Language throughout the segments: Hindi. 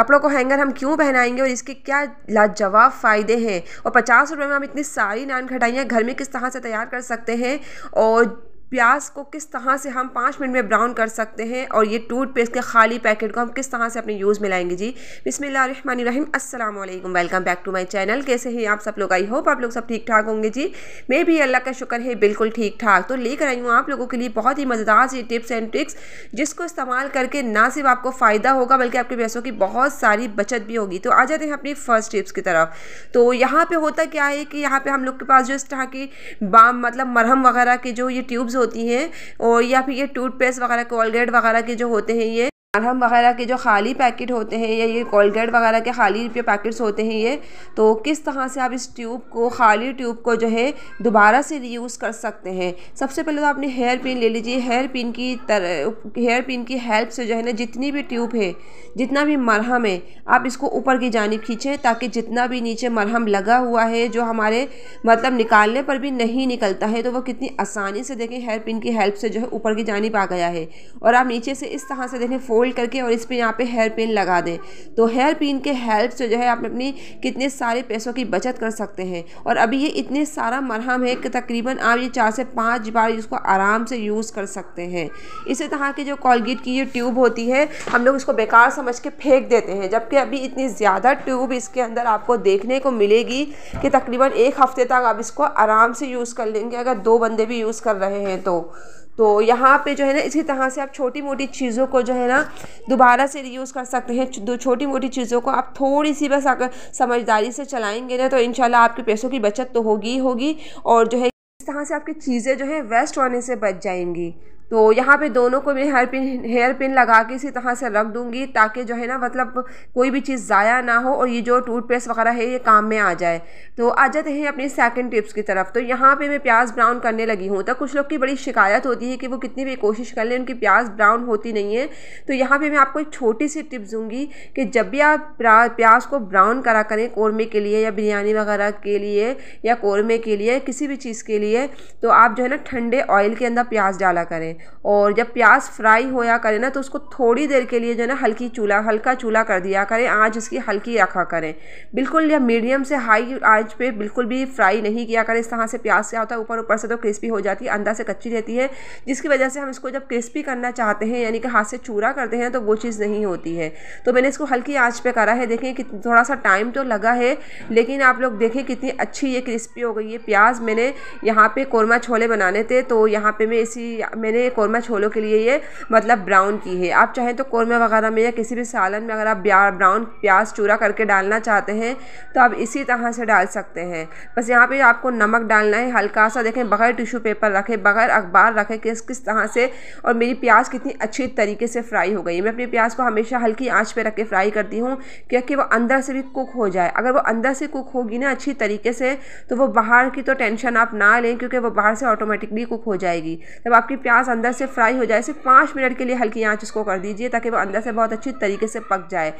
कपड़ों को हैंगर हम क्यों पहनाएंगे और इसके क्या लाजवाब फ़ायदे हैं और पचास रुपये में हम इतनी सारी नान खटाइयाँ घर में किस तरह से तैयार कर सकते हैं और प्याज को किस तरह से हम पाँच मिनट में ब्राउन कर सकते हैं और ये टूथपेस्ट के खाली पैकेट को हम किस तरह से अपने यूज़ में लाएंगे जी बिसमीम अस्सलाम welcome back to my channel कैसे हैं आप सब लोग आई होप आप लोग सब ठीक ठाक होंगे जी मैं भी अल्लाह का शुक्र है बिल्कुल ठीक ठाक तो लेकर आई हूँ आप लोगों के लिए बहुत ही मज़ेदार सी टिप्स एंड ट्रिक्स जिसको इस्तेमाल करके ना सिर्फ आपको फ़ायदा होगा बल्कि आपके पैसों की बहुत सारी बचत भी होगी तो आ जाते हैं अपनी फ़र्स्ट टिप्स की तरफ तो यहाँ पर होता क्या है कि यहाँ पर हम लोग के पास जो इस तरह की बाम मतलब मरहम वगैरह के जो ये ट्यूब्स होती हैं और या फिर ये टूथपेस्ट वगैरह कोलगेट वगैरह के जो होते हैं ये हम वगैरह के जो खाली पैकेट होते हैं या ये कोलगेट वगैरह के खाली जो पैकेट्स होते हैं ये तो किस तरह से आप इस ट्यूब को खाली ट्यूब को जो है दोबारा से रीयूज़ कर सकते हैं सबसे पहले तो आपने हेयर पिन ले लीजिए हेयर पिन की तर हेयर पिन की हेल्प से जो है ना जितनी भी ट्यूब है जितना भी मरहम है आप इसको ऊपर की जानब खींचें ताकि जितना भी नीचे मरहम लगा हुआ है जो हमारे मतलब निकालने पर भी नहीं निकलता है तो वो कितनी आसानी से देखें हेयर पिन की हेल्प से जो है ऊपर की जानब आ गया है और आप नीचे से इस तरह से देखें फोल्ड फोल्ड करके और इस पर यहाँ पे हेयर पिन लगा दें तो हेयर पिन के हेल्प से जो है आप अपनी कितने सारे पैसों की बचत कर सकते हैं और अभी ये इतने सारा मरहम है कि तकरीबन आप ये चार से पाँच बार इसको आराम से यूज़ कर सकते हैं इसी तरह की जो कॉलगेट की ये ट्यूब होती है हम लोग इसको बेकार समझ के फेंक देते हैं जबकि अभी इतनी ज़्यादा ट्यूब इसके अंदर आपको देखने को मिलेगी कि तकरीबन एक हफ़्ते तक आप इसको आराम से यूज़ कर लेंगे अगर दो बंदे भी यूज़ कर रहे हैं तो तो यहाँ पे जो है ना इसी तरह से आप छोटी मोटी चीज़ों को जो है ना दोबारा से रीयूज़ कर सकते हैं दो छोटी मोटी चीज़ों को आप थोड़ी सी बस अगर समझदारी से चलाएंगे ना तो इन आपके पैसों की बचत तो होगी ही होगी और जो है इस तरह से आपकी चीज़ें जो है वेस्ट होने से बच जाएंगी तो यहाँ पे दोनों को मैं हेयर पिन हेयर पिन लगा के इसी तरह से रख दूँगी ताकि जो है ना मतलब कोई भी चीज़ ज़ाया ना हो और ये जो टूथपेस्ट वगैरह है ये काम में आ जाए तो आ जाते हैं अपनी सेकंड टिप्स की तरफ तो यहाँ पे मैं प्याज ब्राउन करने लगी हूँ तो कुछ लोग की बड़ी शिकायत होती है कि वो कितनी भी कोशिश कर लें उनकी प्याज ब्राउन होती नहीं है तो यहाँ पर मैं आपको एक छोटी सी टिप्स दूँगी कि जब भी आप प्याज को ब्राउन करा करें कौरमे के लिए या बिरयानी वगैरह के लिए या कौरमे के लिए किसी भी चीज़ के लिए तो आप जो है ना ठंडे ऑयल के अंदर प्याज डाला करें और जब प्याज फ्राई होया करे ना तो उसको थोड़ी देर के लिए जो है ना हल्की चूल्हा हल्का चूल्हा कर दिया करें आँच इसकी हल्की रखा करें बिल्कुल या मीडियम से हाई आँच पे बिल्कुल भी फ्राई नहीं किया करें इस तरह से प्याज क्या होता है ऊपर ऊपर से तो क्रिस्पी हो जाती है अंदर से कच्ची रहती है जिसकी वजह से हम इसको जब क्रिस्पी करना चाहते हैं यानी कि हाथ से चूरा करते हैं तो वो चीज़ नहीं होती है तो मैंने इसको हल्की आँच पर करा है देखें कि थोड़ा सा टाइम तो लगा है लेकिन आप लोग देखें कितनी अच्छी ये क्रिस्पी हो गई है प्याज मैंने यहाँ पर कौरमा छोले बनाने थे तो यहाँ पर मैं इसी मैंने ये कौरमा छोलों के लिए ये मतलब ब्राउन की है आप चाहें तो कौरमा वगैरह में या किसी भी सालन में अगर आप ब्राउन प्याज चूरा करके डालना चाहते हैं तो आप इसी तरह से डाल सकते हैं बस यहाँ पर आपको नमक डालना है हल्का सा देखें बगैर टिशू पेपर रखें बगैर अखबार रखें किस किस तरह से और मेरी प्याज कितनी अच्छी तरीके से फ्राई हो गई मैं अपनी प्याज को हमेशा हल्की आँच पर रख के फ्राई करती हूँ क्योंकि वो अंदर से भी कुक हो जाए अगर वो अंदर से कुक होगी ना अच्छी तरीके से तो वो बाहर की तो टेंशन आप ना लें क्योंकि वो बाहर से ऑटोमेटिकली कुक हो जाएगी जब आपकी प्याज अंदर से फ्राई हो जाए सिर्फ पाँच मिनट के लिए हल्की आँच उसको कर दीजिए ताकि वो अंदर से बहुत अच्छी तरीके से पक जाए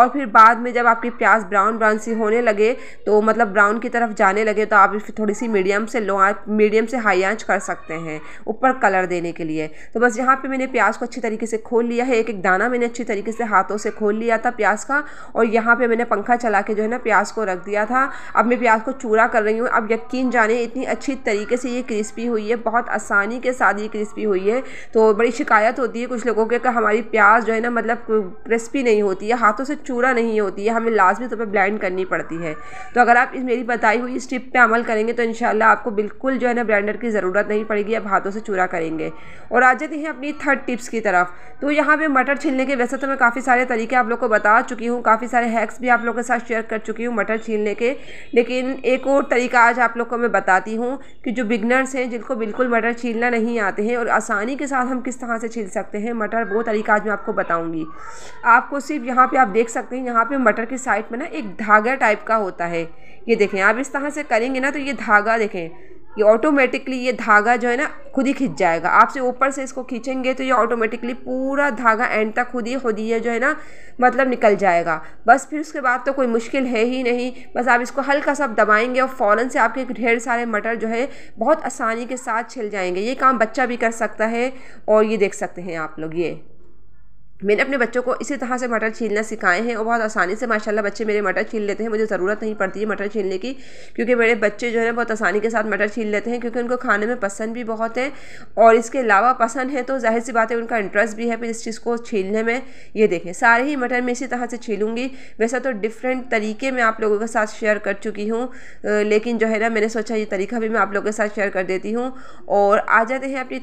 और फिर बाद में जब आपकी प्याज ब्राउन ब्राउन सी होने लगे तो मतलब ब्राउन की तरफ जाने लगे तो आप थोड़ी सी मीडियम से लो आँच मीडियम से हाई आँच कर सकते हैं ऊपर कलर देने के लिए तो बस यहाँ पर मैंने प्याज को अच्छी तरीके से खोल लिया है एक एक दाना मैंने अच्छी तरीके से हाथों से खोल लिया था प्याज का और यहाँ पर मैंने पंखा चला के जो है ना प्याज को रख दिया था अब मैं प्याज को चूरा कर रही हूँ अब यकीन जाने इतनी अच्छी तरीके से ये क्रिस्पी हुई है बहुत आसानी के साथ ये क्रिस्पी हुई रही है तो बड़ी शिकायत होती है कुछ लोगों के कि हमारी प्याज जो है ना मतलब क्रिस्पी नहीं होती है हाथों से चूरा नहीं होती है हमें लाजमी तौर पर ब्लेंड करनी पड़ती है तो अगर आप इस मेरी बताई हुई इस टिप पर अमल करेंगे तो इन आपको बिल्कुल जो है ना ब्लेंडर की ज़रूरत नहीं पड़ेगी आप हाथों से चूरा करेंगे और आ जाते हैं अपनी थर्ड टिप्स की तरफ तो यहाँ पर मटर छीलने के वैसे तो मैं काफ़ी सारे तरीके आप लोग को बता चुकी हूँ काफ़ी सारे हैक्स भी आप लोगों के साथ शेयर कर चुकी हूँ मटर छीलने के लेकिन एक और तरीका आज आप लोग को मैं बताती हूँ कि जो बिगनर्स हैं जिनको बिल्कुल मटर छीलना नहीं आते हैं और आसान आसानी के साथ हम किस तरह से छील सकते हैं मटर वो तरीका आज मैं आपको बताऊंगी आपको सिर्फ यहाँ पे आप देख सकते हैं यहाँ पे मटर की साइड में ना एक धागा टाइप का होता है ये देखें आप इस तरह से करेंगे ना तो ये धागा देखें ये ऑटोमेटिकली ये धागा जो है ना खुद ही खींच जाएगा आपसे ऊपर से इसको खींचेंगे तो ये ऑटोमेटिकली पूरा धागा एंड तक खुद ही खुद ही जो है ना मतलब निकल जाएगा बस फिर उसके बाद तो कोई मुश्किल है ही नहीं बस आप इसको हल्का सा दबाएंगे और फ़ौरन से आपके ढेर सारे मटर जो है बहुत आसानी के साथ छिल जाएंगे ये काम बच्चा भी कर सकता है और ये देख सकते हैं आप लोग ये मैंने अपने बच्चों को इसी तरह से मटर छीलना सिखाए हैं और बहुत आसानी से माशाल्लाह बच्चे मेरे मटर छील लेते हैं मुझे ज़रूरत नहीं पड़ती है मटर छीलने की क्योंकि मेरे बच्चे जो है बहुत आसानी के साथ मटर छील लेते हैं क्योंकि उनको खाने में पसंद भी बहुत है और इसके अलावा पसंद है तो जाहिर सी बात है उनका इंटरेस्ट भी है फिर इस चीज़ को छीलने में ये देखें सारे ही मटर मैं इसी तरह से छीलूँगी वैसा तो डिफरेंट तरीके में आप लोगों के साथ शेयर कर चुकी हूँ लेकिन जो है ना मैंने सोचा ये तरीका भी मैं आप लोगों के साथ शेयर कर देती हूँ और आ जाते हैं अपनी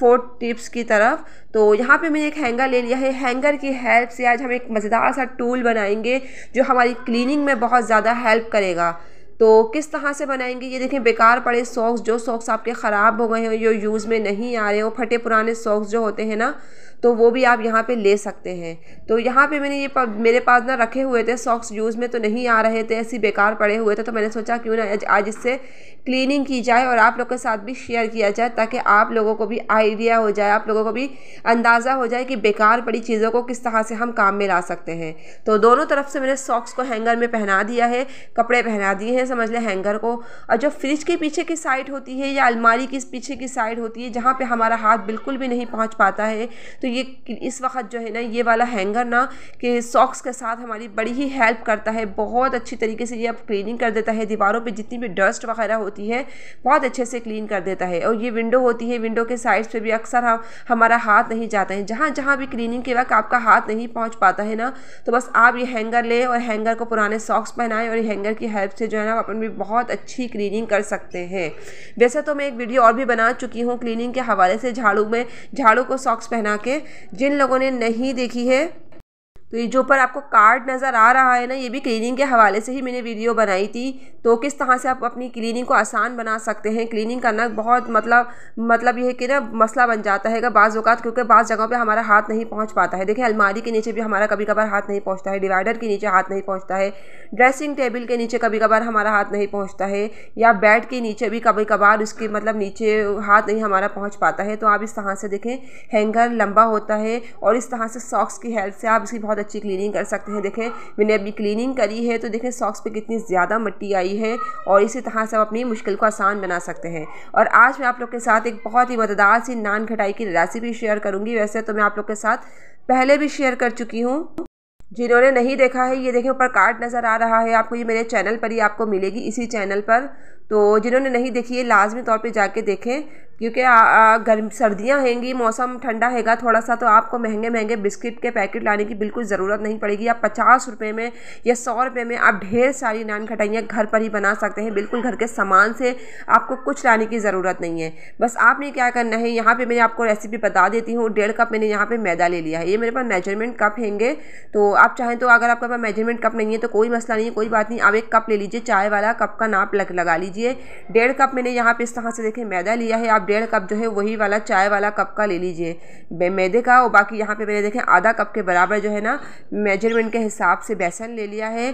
फोर्थ टिप्स की तरफ तो यहाँ पे मैंने एक हैंगर ले लिया है हैंगर की हेल्प से आज हम एक मज़ेदार सा टूल बनाएंगे जो हमारी क्लीनिंग में बहुत ज़्यादा हेल्प करेगा तो किस तरह से बनाएंगे ये देखें बेकार पड़े सॉक्स जो सॉक्स आपके ख़राब हो गए हैं जो यूज़ में नहीं आ रहे हो फटे पुराने सॉक्स जो होते हैं ना तो वो भी आप यहाँ पे ले सकते हैं तो यहाँ पे मैंने ये पा, मेरे पास ना रखे हुए थे सॉक्स यूज़ में तो नहीं आ रहे थे ऐसे बेकार पड़े हुए थे तो मैंने सोचा क्यों ना आज, आज इससे क्लीनिंग की जाए और आप लोग के साथ भी शेयर किया जाए ताकि आप लोगों को भी आइडिया हो जाए आप लोगों को भी अंदाज़ा हो जाए कि बेकार पड़ी चीज़ों को किस तरह से हम काम में ला सकते हैं तो दोनों तरफ से मैंने सॉक्स को हैंगर में पहना दिया है कपड़े पहना दिए हैं समझ लें हैंगर को और जो फ्रिज के पीछे की साइड होती है या अलमारी की पीछे की साइड होती है जहाँ पर हमारा हाथ बिल्कुल भी नहीं पहुँच पाता है तो तो ये इस वक्त जो है ना ये वाला हैंगर ना कि सॉक्स के साथ हमारी बड़ी ही हेल्प करता है बहुत अच्छी तरीके से ये अब क्लीनिंग कर देता है दीवारों पर जितनी भी डस्ट वगैरह होती है बहुत अच्छे से क्लीन कर देता है और ये विंडो होती है विंडो के साइड्स पर भी अक्सर हम हमारा हाथ नहीं जाता है जहाँ जहाँ भी क्लिनिंग के वक्त आपका हाथ नहीं पहुँच पाता है ना तो बस आप ये हैंगर लें और हैंगर को पुराने सॉक्स पहनाएं और हैंगर की हेल्प से जो है ना अपन भी बहुत अच्छी क्लीनिंग कर सकते हैं वैसे तो मैं एक वीडियो और भी बना चुकी हूँ क्लीनिंग के हवाले से झाड़ू में झाड़ू को सॉक्स पहना के जिन लोगों ने नहीं देखी है तो ये जो ऊपर आपको कार्ड नज़र आ रहा है ना ये भी क्लीनिंग के हवाले से ही मैंने वीडियो बनाई थी तो किस तरह से आप अपनी क्लीनिंग को आसान बना सकते हैं क्लीनिंग करना बहुत मतलब मतलब ये है कि ना मसला बन जाता है बाज़ अवत क्योंकि बाज़ जगहों पे हमारा हाथ नहीं पहुंच पाता है देखिए अलमारी के नीचे भी हमारा कभी कभार हाथ नहीं पहुँचता है डिवाइडर के नीचे हाथ नहीं पहुँचता है ड्रेसिंग टेबल के नीचे कभी कभार हमारा हाथ नहीं पहुँचता है या बेड के नीचे भी कभी कभार उसके मतलब नीचे हाथ नहीं हमारा पहुँच पाता है तो आप इस तरह से देखें हैंगर लंबा होता है और इस तरह से सॉक्स की हेल्प से आप इसकी बहुत बहुत अच्छी क्लीनिंग कर सकते हैं देखें मैंने अभी क्लीनिंग करी है तो देखें सॉक्स पे कितनी ज़्यादा मिट्टी आई है और इसी तरह से हम अपनी मुश्किल को आसान बना सकते हैं और आज मैं आप लोग के साथ एक बहुत ही मददार सी नान खटाई की रेसिपी शेयर करूँगी वैसे तो मैं आप लोग के साथ पहले भी शेयर कर चुकी हूँ जिन्होंने नहीं देखा है ये देखें ऊपर कार्ड नज़र आ रहा है आपको ये मेरे चैनल पर ही आपको मिलेगी इसी चैनल पर तो जिन्होंने नहीं देखी है लाजमी तौर पे जाके देखें क्योंकि गर्म सर्दियाँ हैंगी मौसम ठंडा हैगा थोड़ा सा तो आपको महंगे महंगे बिस्किट के पैकेट लाने की बिल्कुल ज़रूरत नहीं पड़ेगी आप पचास रुपये में या सौ रुपये में आप ढेर सारी नान खटाइयाँ घर पर ही बना सकते हैं बिल्कुल घर के सामान से आपको कुछ लाने की ज़रूरत नहीं है बस आपने क्या करना है यहाँ पर मैंने आपको रेसिपी बता देती हूँ डेढ़ कप मैंने यहाँ पर मैदा ले लिया है ये मेरे पास मेजरमेंट कप हैंगे तो आप चाहें तो अगर आपके पास मेजरमेंट कप नहीं है तो कोई मसला नहीं है कोई बात नहीं आप एक कप ले लीजिए चाय वाला कप का नाप लग लगा लीजिए डेढ़ कप मैंने यहाँ पर इस तरह से देखें मैदा लिया है आप डेढ़ कप जो है वही वाला चाय वाला कप का ले लीजिए मैदे का और बाकी यहाँ पे मैंने देखें आधा कप के बराबर जो है ना मेजरमेंट के हिसाब से बेसन ले लिया है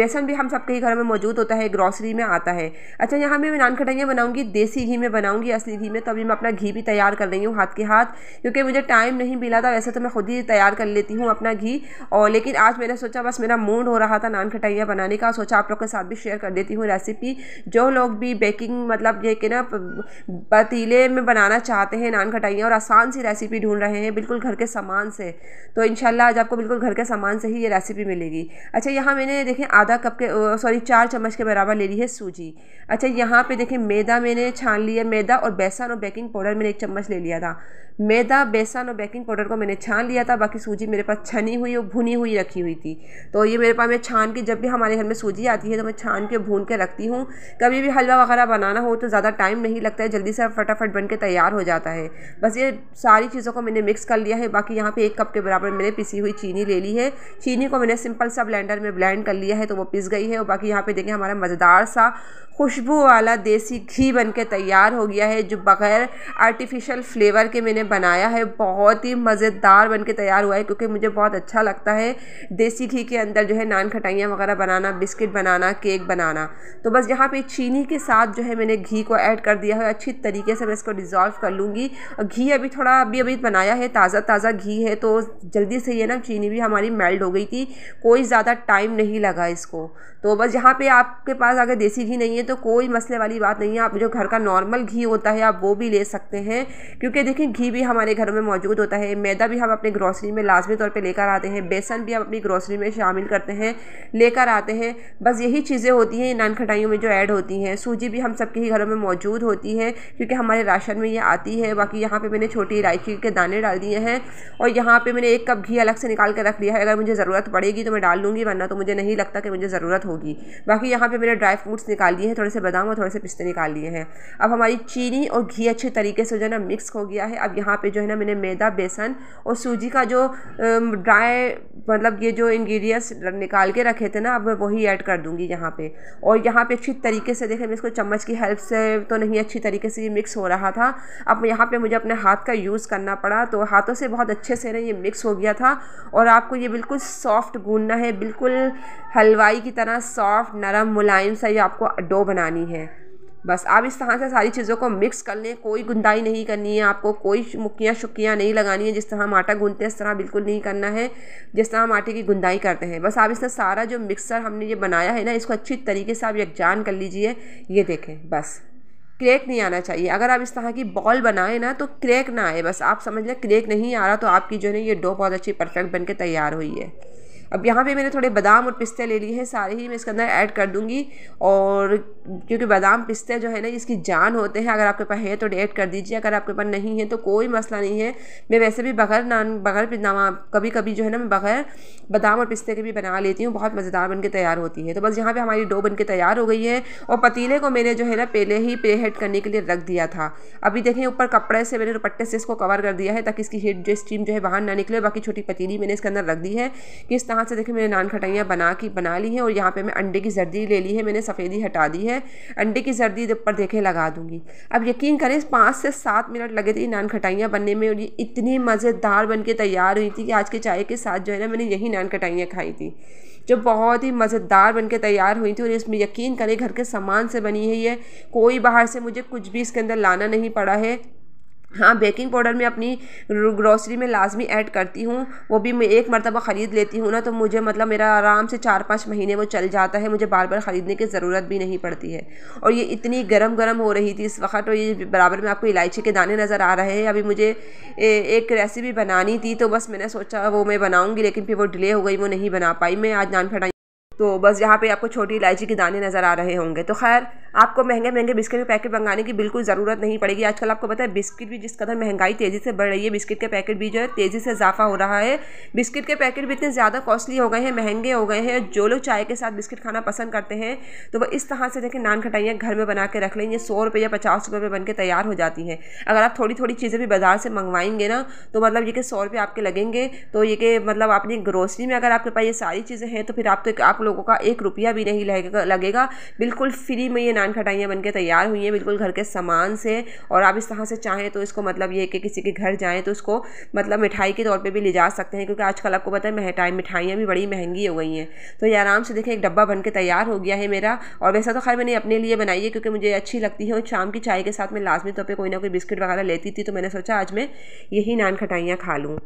बेसन भी हम सबके ही घर में मौजूद होता है ग्रॉसरी में आता है अच्छा यहाँ मैं नान खटाइयाँ बनाऊँगी देसी घी में बनाऊँगी असली घी में तो अभी मैं अपना घी भी तैयार कर रही हूँ हाथ के हाथ क्योंकि मुझे टाइम नहीं मिला था वैसे तो मैं खुद ही तैयार कर लेती हूँ अपना घी और लेकिन आज मैंने सोचा बस मेरा मूड हो रहा था नान खटाइयाँ बनाने का सोचा आप लोग के साथ भी शेयर कर देती हूँ रेसिपी जो लोग भी बेकिंग मतलब ये कि ना पति ज़िले में बनाना चाहते हैं नान खटाइयाँ और आसान सी रेसिपी ढूंढ रहे हैं बिल्कुल घर के सामान से तो इन आज आपको बिल्कुल घर के सामान से ही ये रेसिपी मिलेगी अच्छा यहाँ मैंने देखें आधा कप के सॉरी चार चम्मच के बराबर ले ली है सूजी अच्छा यहाँ पर देखें मैदा मैंने छान लिया मैदा और बेसन और बेकिंग पाउडर मैंने एक चम्मच ले लिया था मैदा बेसन और बेकिंग पाउडर को मैंने छान लिया था बाकी सूजी मेरे पास छनी हुई और भुनी हुई रखी हुई थी तो ये मेरे पास मैं छान के जब भी हमारे घर में सूजी आती है तो मैं छान के भून के रखती हूँ कभी भी हलवा वगैरह बनाना हो तो ज़्यादा टाइम नहीं लगता है जल्दी से फटाफट फटाफट बन के तैयार हो जाता है बस ये सारी चीज़ों को मैंने मिक्स कर लिया है बाकी यहाँ पे एक कप के बराबर मैंने पिसी हुई चीनी ले ली है चीनी को मैंने सिंपल सा ब्लेंडर में ब्लेंड कर लिया है तो वो पिस गई है और बाकी यहाँ पे देखें हमारा मज़ेदार सा खुशबू वाला देसी घी बन के तैयार हो गया है जो बग़ैर आर्टिफिशियल फ्लेवर के मैंने बनाया है बहुत ही मज़ेदार बन के तैयार हुआ है क्योंकि मुझे बहुत अच्छा लगता है देसी घी के अंदर जो है नान खटाइयाँ वगैरह बनाना बिस्किट बनाना केक बनाना तो बस यहाँ पे चीनी के साथ जो है मैंने घी को ऐड कर दिया है अच्छी तरीके से मैं इसको डिज़ोल्व कर लूँगी घी अभी थोड़ा अभी अभी बनाया है ताज़ा ताज़ा घी है तो जल्दी से ये ना चीनी भी हमारी मेल्ट हो गई थी कोई ज़्यादा टाइम नहीं लगा इसको तो बस यहाँ पे आपके पास अगर देसी घी नहीं है तो कोई मसले वाली बात नहीं है आप जो घर का नॉर्मल घी होता है आप वो भी ले सकते हैं क्योंकि देखिए घी भी हमारे घरों में मौजूद होता है मैदा भी हम अपने ग्रॉसरी में लाजमी तौर पर लेकर आते हैं बेसन भी हम अपनी ग्रॉसरी में शामिल करते हैं लेकर आते हैं बस यही चीज़ें होती हैं नान खटाइयों में जो ऐड होती हैं सूजी भी हम सबके ही घरों में मौजूद होती है क्योंकि हमारे हमारे राशन में ये आती है बाकी यहाँ पे मैंने छोटी इलायची के दाने डाल दिए हैं और यहाँ पे मैंने एक कप घी अलग से निकाल कर रख लिया है अगर मुझे ज़रूरत पड़ेगी तो मैं डाल लूँगी वरना तो मुझे नहीं लगता कि मुझे ज़रूरत होगी बाकी यहाँ पर मैंने ड्राई फ्रूट्स निकाल लिए हैं थोड़े से बादाम और थोड़े से पिस्ते निकाल लिए हैं अब हमारी चीनी और घी अच्छे तरीके से जो है ना मिक्स हो गया है अब यहाँ पर जो है ना मैंने मैदा बेसन और सूजी का जो ड्राई मतलब ये जो इन्ग्रीडियंट्स निकाल के रखे थे ना अब मैं वही ऐड कर दूँगी यहाँ पर और यहाँ पर अच्छी तरीके से देखें मैं इसको चम्मच की हेल्प से तो नहीं अच्छी तरीके से ये मिक्स हो रहा था अब यहाँ पे मुझे अपने हाथ का यूज़ करना पड़ा तो हाथों से बहुत अच्छे से ना ये मिक्स हो गया था और आपको ये बिल्कुल सॉफ्ट गूंदना है बिल्कुल हलवाई की तरह सॉफ्ट नरम मुलायम सा ये आपको डो बनानी है बस आप इस तरह से सारी चीज़ों को मिक्स कर लें कोई गुंदाई नहीं करनी है आपको कोई मुक्कियाँ शुक्कियाँ नहीं लगानी है जिस तरह हम आटा गूंदते हैं इस तरह बिल्कुल नहीं करना है जिस तरह हम आटे की गुंदाई करते हैं बस आप इसका सारा जो मिक्सर हमने ये बनाया है ना इसको अच्छी तरीके से आप यकजान कर लीजिए ये देखें बस क्रैक नहीं आना चाहिए अगर आप इस तरह की बॉल बनाएं ना तो क्रैक ना आए बस आप समझ लें क्रैक नहीं आ रहा तो आपकी जो है ये डो बहुत अच्छी परफेक्ट बन के तैयार हुई है अब यहाँ पे मैंने थोड़े बादाम और पिस्ते ले लिए हैं सारे ही मैं इसके अंदर ऐड कर दूँगी और क्योंकि बादाम पिस्ते जो है ना इसकी जान होते हैं अगर आपके पास है तो डेट कर दीजिए अगर आपके पास नहीं है तो कोई मसला नहीं है मैं वैसे भी बगैर नान बगैर नामा कभी कभी जो है ना मैं बगैर बादाम और पिस्ते के भी बना लेती हूँ बहुत मज़ेदार बन के तैयार होती है तो बस यहाँ पर हमारी डो बन के तैयार हो गई है और पतीले को मैंने जो है ना पहले ही पे हेड करने के लिए रख दिया था अभी देखें ऊपर कपड़े से मैंने दुपट्टे से इसको कवर कर दिया है ताकि इसकी हीट जो स्टीम जो है बाहर ना निकले बाकी छोटी पतीली मैंने इसके अंदर रख दी है किस तरह से देखें मैंने नान खटाइयाँ बना की बना ली हैं और यहाँ पर मैं अंडे की जर्दी ले ली है मैंने सफ़ेदी हटा दी है मैं अंडे की जर्दी पर देखे लगा दूंगी अब यकीन करें पाँच से सात मिनट लगे थे नान खटाइयाँ बनने में और ये इतनी मज़ेदार बन के तैयार हुई थी कि आज के चाय के साथ जो है ना मैंने यही नान खटाइयाँ खाई थी जो बहुत ही मज़ेदार बन के तैयार हुई थी और इसमें यकीन करें घर के सामान से बनी है ये कोई बाहर से मुझे कुछ भी इसके अंदर लाना नहीं पड़ा है हाँ बेकिंग पाउडर मैं अपनी ग्रॉसरी में लाजमी ऐड करती हूँ वो भी मैं एक मरतबा ख़रीद लेती हूँ ना तो मुझे मतलब मेरा आराम से चार पाँच महीने वो चल जाता है मुझे बार बार ख़रीदने की ज़रूरत भी नहीं पड़ती है और ये इतनी गर्म गर्म हो रही थी इस वक्त और ये बराबर में आपको इलायची के दाने नज़र आ रहे हैं अभी मुझे एक रेसिपी बनानी थी तो बस मैंने सोचा वो मैं बनाऊँगी लेकिन फिर वो डिले हो गई वो नहीं बना पाई मैं आज नान फटाई तो बस यहाँ पे आपको छोटी इलायची के दाने नज़र आ रहे होंगे तो खैर आपको महंगे महंगे बिस्किट के पैकेट मंगाने की बिल्कुल ज़रूरत नहीं पड़ेगी आजकल आपको पता है बिस्किट भी जिस कदर महंगाई तेज़ी से बढ़ रही है बिस्किट के पैकेट भी जो है तेज़ी से इजाफा हो रहा है बिस्किट के पैकेट भी इतने ज़्यादा कॉस्टली हो गए हैं महंगे हो गए हैं जो लोग चाय के साथ बिस्किट खाना पसंद करते हैं तो वो इस तरह से देखें नान खटाइयाँ घर में बना के रख लें ये सौ रुपये या पचास रुपये में बन के तैयार हो जाती हैं अगर आप थोड़ी थोड़ी चीज़ें भी बाज़ार से मंगवाएंगे ना तो मतलब ये कि सौ रुपये आपके लगेंगे तो ये कि मतलब आपने ग्रोसरी में अगर आपके पास ये सारी चीज़ें हैं तो फिर आप तो आप लोगों का एक रुपया भी नहीं लगेगा बिल्कुल फ्री में ये नान खटाइयाँ बन तैयार हुई हैं बिल्कुल घर के सामान से और आप इस तरह से चाहें तो इसको मतलब ये कि किसी के घर जाएँ तो उसको मतलब मिठाई के तौर पर भी ले जा सकते हैं क्योंकि आजकल आपको पता है मिठाई मिठाइयाँ भी बड़ी महंगी हो गई हैं तो ये आराम से देखें एक डब्बा बन के तैयार हो गया है मेरा और वैसा तो खैर मैंने अपने लिए बनाई है क्योंकि मुझे अच्छी लगती है और शाम की चाय के साथ मैं लाजमी तौर पर कोई ना कोई बिस्किट वगैरह लेती थी तो मैंने सोचा आज मैं यही नान खटाइयाँ खा लूँ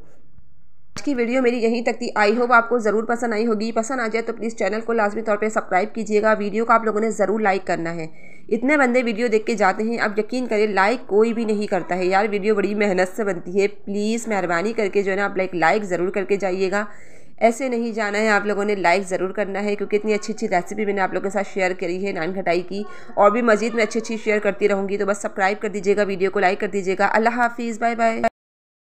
की वीडियो मेरी यहीं तक थी आई होप आपको ज़रूर पसंद आई होगी पसंद आ जाए तो प्लीज़ चैनल को लाजमी तौर पर सब्सक्राइब कीजिएगा वीडियो को आप लोगों ने ज़रूर लाइक करना है इतने बंदे वीडियो देख के जाते हैं अब यकीन करें लाइक कोई भी नहीं करता है यार वीडियो बड़ी मेहनत से बनती है प्लीज़ मेहरबानी करके जो है ना आप लाइक लाइक ज़रूर करके जाइएगा ऐसे नहीं जाना है आप लोगों ने लाइक ज़रूर करना है क्योंकि इतनी अच्छी अच्छी रेसिपी मैंने आप लोगों के साथ शेयर करी है नान खटाई की और भी मज़ीद मैं अच्छी अच्छी शेयर करती रहूँगी तो बस सब्सक्राइब कर दीजिएगा वीडियो को लाइक कर दीजिएगा अल्लाह हाफिज़ बाय बाय